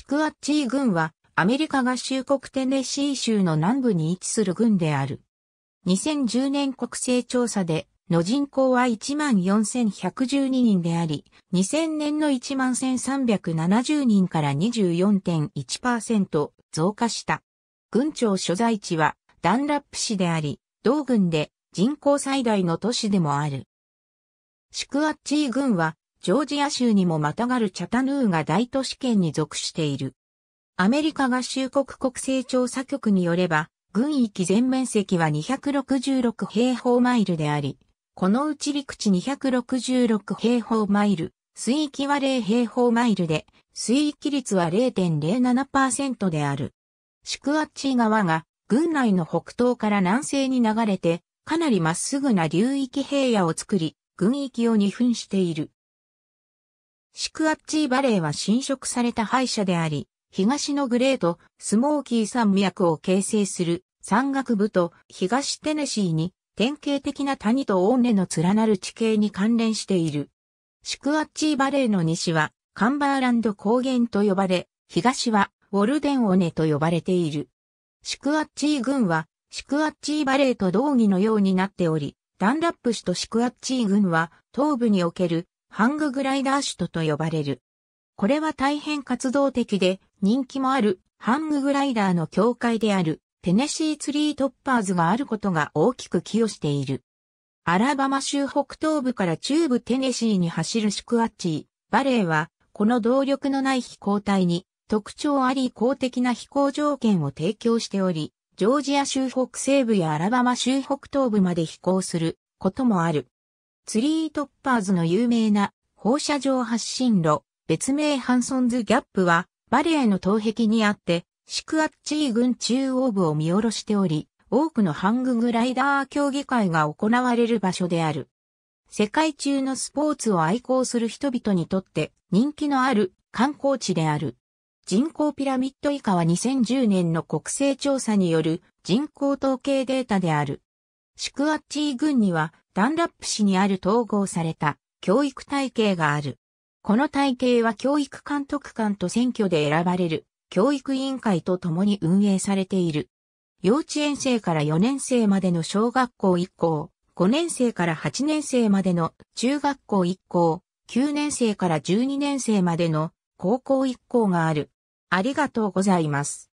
シクアッチー郡は、アメリカ合衆国テネシー州の南部に位置する郡である。2010年国勢調査で、の人口は14,112人であり、2000年の11,370人から24.1%増加した。郡庁所在地はダンラップ市であり、同郡で人口最大の都市でもある。シクアッチー郡はジョージア州にもまたがるチャタヌーが大都市圏に属している。アメリカ合衆国国勢調査局によれば、軍域全面積は266平方マイルであり、このうち陸地266平方マイル、水域は0平方マイルで、水域率は0.07%である。宿圧地側川が、軍内の北東から南西に流れて、かなりまっすぐな流域平野を作り、軍域を二分している。シクアッチーバレーは侵食された敗者であり、東のグレート、スモーキー山脈を形成する山岳部と東テネシーに典型的な谷とオーネの連なる地形に関連している。シクアッチーバレーの西はカンバーランド高原と呼ばれ、東はウォルデンオネと呼ばれている。シクアッチー群はシクアッチーバレーと同義のようになっており、ダンラップ氏とシクアッチー群は東部におけるハンググライダーシュトと呼ばれる。これは大変活動的で人気もあるハンググライダーの協会であるテネシーツリートッパーズがあることが大きく寄与している。アラバマ州北東部から中部テネシーに走るシクワッチー、バレーは、この動力のない飛行体に特徴あり公的な飛行条件を提供しており、ジョージア州北西部やアラバマ州北東部まで飛行することもある。ツリートッパーズの有名な放射状発進路、別名ハンソンズギャップは、バレエの東壁にあって、シクアッチー軍中央部を見下ろしており、多くのハンググライダー競技会が行われる場所である。世界中のスポーツを愛好する人々にとって人気のある観光地である。人口ピラミッド以下は2010年の国勢調査による人口統計データである。シクアッチー軍にはダンラップ市にある統合された教育体系がある。この体系は教育監督官と選挙で選ばれる教育委員会と共に運営されている。幼稚園生から4年生までの小学校1校、5年生から8年生までの中学校1校、9年生から12年生までの高校1校がある。ありがとうございます。